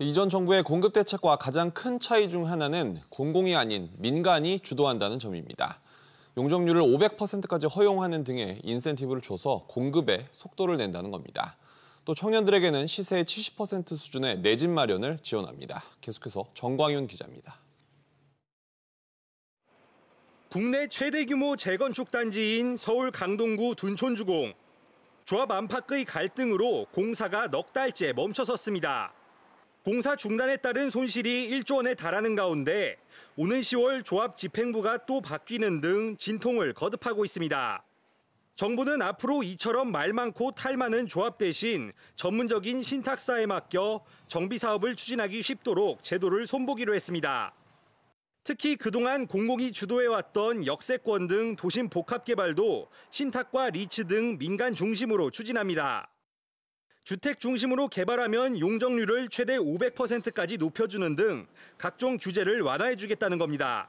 이전 정부의 공급 대책과 가장 큰 차이 중 하나는 공공이 아닌 민간이 주도한다는 점입니다. 용적률을 500%까지 허용하는 등의 인센티브를 줘서 공급에 속도를 낸다는 겁니다. 또 청년들에게는 시세의 70% 수준의 내집 마련을 지원합니다. 계속해서 정광윤 기자입니다. 국내 최대 규모 재건축 단지인 서울 강동구 둔촌주공. 조합 안팎의 갈등으로 공사가 넉 달째 멈춰섰습니다. 공사 중단에 따른 손실이 1조 원에 달하는 가운데 오는 10월 조합 집행부가 또 바뀌는 등 진통을 거듭하고 있습니다. 정부는 앞으로 이처럼 말 많고 탈 많은 조합 대신 전문적인 신탁사에 맡겨 정비 사업을 추진하기 쉽도록 제도를 손보기로 했습니다. 특히 그동안 공공이 주도해왔던 역세권 등 도심 복합 개발도 신탁과 리츠 등 민간 중심으로 추진합니다. 주택 중심으로 개발하면 용적률을 최대 500%까지 높여주는 등 각종 규제를 완화해주겠다는 겁니다.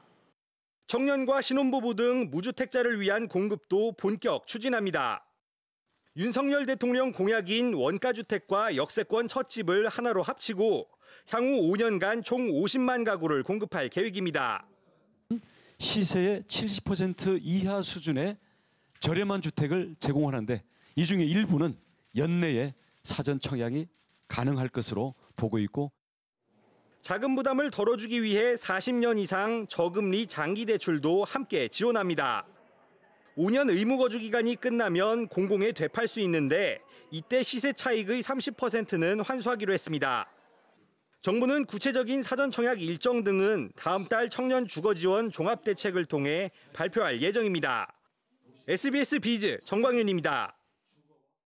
청년과 신혼부부 등 무주택자를 위한 공급도 본격 추진합니다. 윤석열 대통령 공약인 원가주택과 역세권 첫 집을 하나로 합치고 향후 5년간 총 50만 가구를 공급할 계획입니다. 시세의 70% 이하 수준의 저렴한 주택을 제공하는데 이 중에 일부는 연내에 사전 청약이 가능할 것으로 보고 있고 자금 부담을 덜어주기 위해 40년 이상 저금리 장기 대출도 함께 지원합니다. 5년 의무 거주 기간이 끝나면 공공에 되팔 수 있는데 이때 시세 차익의 30%는 환수하기로 했습니다. 정부는 구체적인 사전 청약 일정 등은 다음 달 청년 주거 지원 종합 대책을 통해 발표할 예정입니다. SBS 비즈 정광윤입니다.